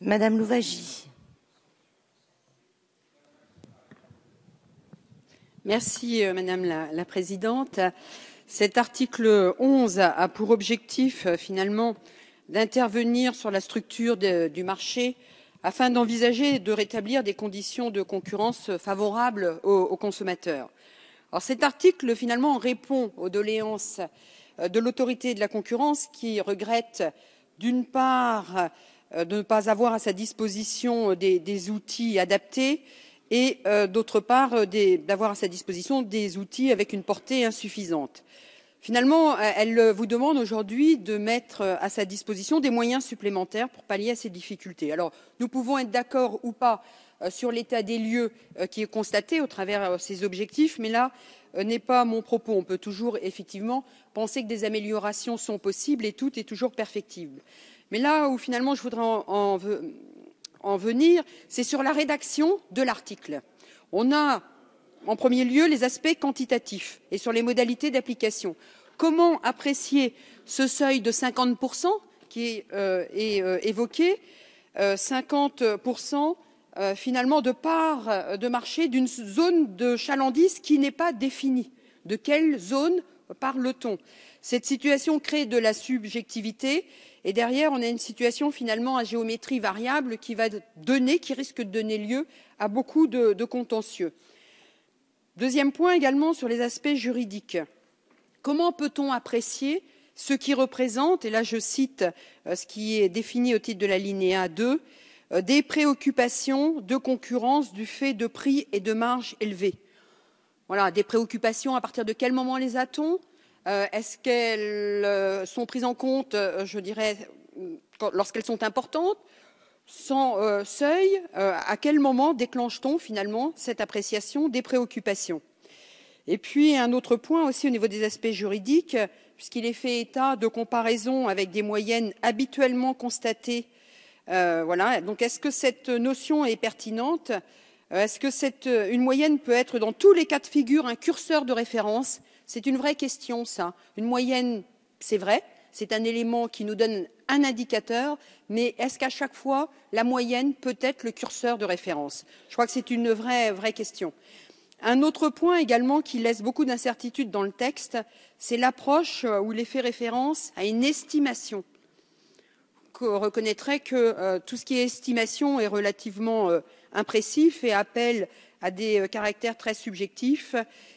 Madame Merci, euh, Madame la, Présidente. Cet article 11 a pour objectif, euh, finalement, d'intervenir sur la structure du marché afin d'envisager de rétablir des conditions de concurrence favorables aux, consommateurs. cet article, finalement, répond aux doléances euh, de l'autorité de la concurrence qui regrette, d'une part, euh, de ne pas avoir à sa disposition euh, des, outils adaptés et euh, d'autre part d'avoir à sa disposition des outils avec une portée insuffisante. Finalement, elle vous demande aujourd'hui de mettre à sa disposition des moyens supplémentaires pour pallier à ces difficultés. Alors, nous pouvons être d'accord ou pas sur l'état des lieux qui est constaté au travers de ces objectifs, mais là n'est pas mon propos. On peut toujours effectivement penser que des améliorations sont possibles et tout est toujours perfectible. Mais là où finalement je voudrais en, venir, c'est sur la rédaction de l'article. On a en premier lieu les aspects quantitatifs et sur les modalités d'application. Comment apprécier ce seuil de 50% qui est, euh, euh, évoqué 50% euh, finalement de part de marché d'une zone de chalandise qui n'est pas définie. De quelle zone parle-t-on Cette situation crée de la subjectivité et derrière, on a une situation finalement à géométrie variable qui va donner, qui risque de donner lieu à beaucoup de, contentieux. Deuxième point également sur les aspects juridiques. Comment peut-on apprécier ce qui représente, et là je cite euh, ce qui est défini au titre de la linéa 2, euh, des préoccupations de concurrence du fait de prix et de marges élevées Voilà, des préoccupations à partir de quel moment les a-t-on euh, est-ce qu'elles euh, sont prises en compte, euh, je dirais, lorsqu'elles sont importantes sans seuil, à quel moment déclenche-t-on finalement cette appréciation des préoccupations Et puis un autre point aussi au niveau des aspects juridiques, puisqu'il est fait état de comparaison avec des moyennes habituellement constatées. voilà. Donc est-ce que cette notion est pertinente Est-ce que une moyenne peut être dans tous les cas de figure un curseur de référence c'est une vraie question, ça. Une moyenne, c'est vrai, c'est un élément qui nous donne un indicateur, mais est-ce qu'à chaque fois, la moyenne peut être le curseur de référence Je crois que c'est une vraie, vraie question. Un autre point également qui laisse beaucoup d'incertitudes dans le texte, c'est l'approche euh, où il est fait référence à une estimation. On reconnaîtrez que euh, tout ce qui est estimation est relativement euh, impressif et appelle à des euh, caractères très subjectifs.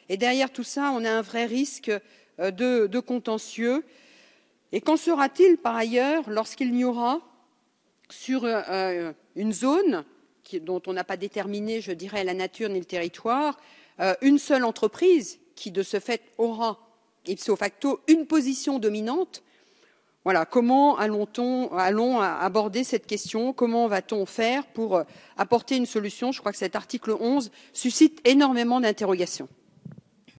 Et derrière tout ça, on a un vrai risque euh, de, contentieux. Et qu'en sera-t-il par ailleurs lorsqu'il n'y aura sur euh, une zone dont on n'a pas déterminé, je dirais, la nature ni le territoire, une seule entreprise qui, de ce fait, aura ipso facto une position dominante voilà, comment allons-on allons aborder cette question Comment va-t-on faire pour euh, apporter une solution Je crois que cet article 11 suscite énormément d'interrogations.